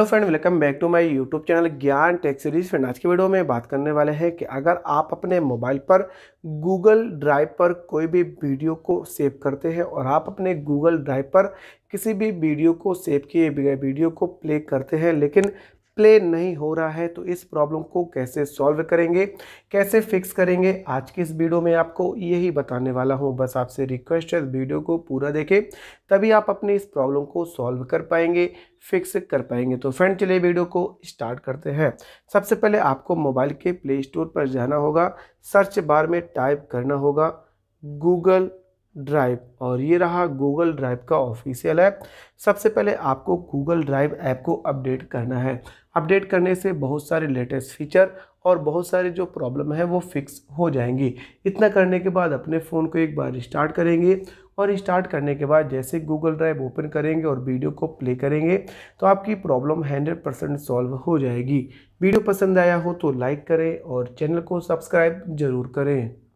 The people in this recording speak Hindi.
hello friend welcome back to my YouTube channel Gyan tech series friend आज के वीडियो में बात करने वाले हैं कि अगर आप अपने मोबाइल पर गूगल ड्राइव पर कोई भी वीडियो को सेव करते हैं और आप अपने गूगल ड्राइव पर किसी भी वीडियो को सेव किए वीडियो को प्ले करते हैं लेकिन एक्सप्लेन नहीं हो रहा है तो इस प्रॉब्लम को कैसे सॉल्व करेंगे कैसे फिक्स करेंगे आज की इस वीडियो में आपको यही बताने वाला हूँ बस आपसे रिक्वेस्ट है इस वीडियो को पूरा देखें तभी आप अपने इस प्रॉब्लम को सॉल्व कर पाएंगे फिक्स कर पाएंगे तो फ्रेंड चलिए वीडियो को स्टार्ट करते हैं सबसे पहले आपको मोबाइल के प्ले स्टोर पर जाना होगा सर्च बार में टाइप करना होगा गूगल ड्राइव और ये रहा गूगल ड्राइव का ऑफिशियल ऐप सबसे पहले आपको गूगल ड्राइव ऐप को अपडेट करना है अपडेट करने से बहुत सारे लेटेस्ट फीचर और बहुत सारे जो प्रॉब्लम है वो फिक्स हो जाएंगी इतना करने के बाद अपने फ़ोन को एक बार स्टार्ट करेंगे और स्टार्ट करने के बाद जैसे गूगल ड्राइव ओपन करेंगे और वीडियो को प्ले करेंगे तो आपकी प्रॉब्लम 100 परसेंट सॉल्व हो जाएगी वीडियो पसंद आया हो तो लाइक करें और चैनल को सब्सक्राइब ज़रूर करें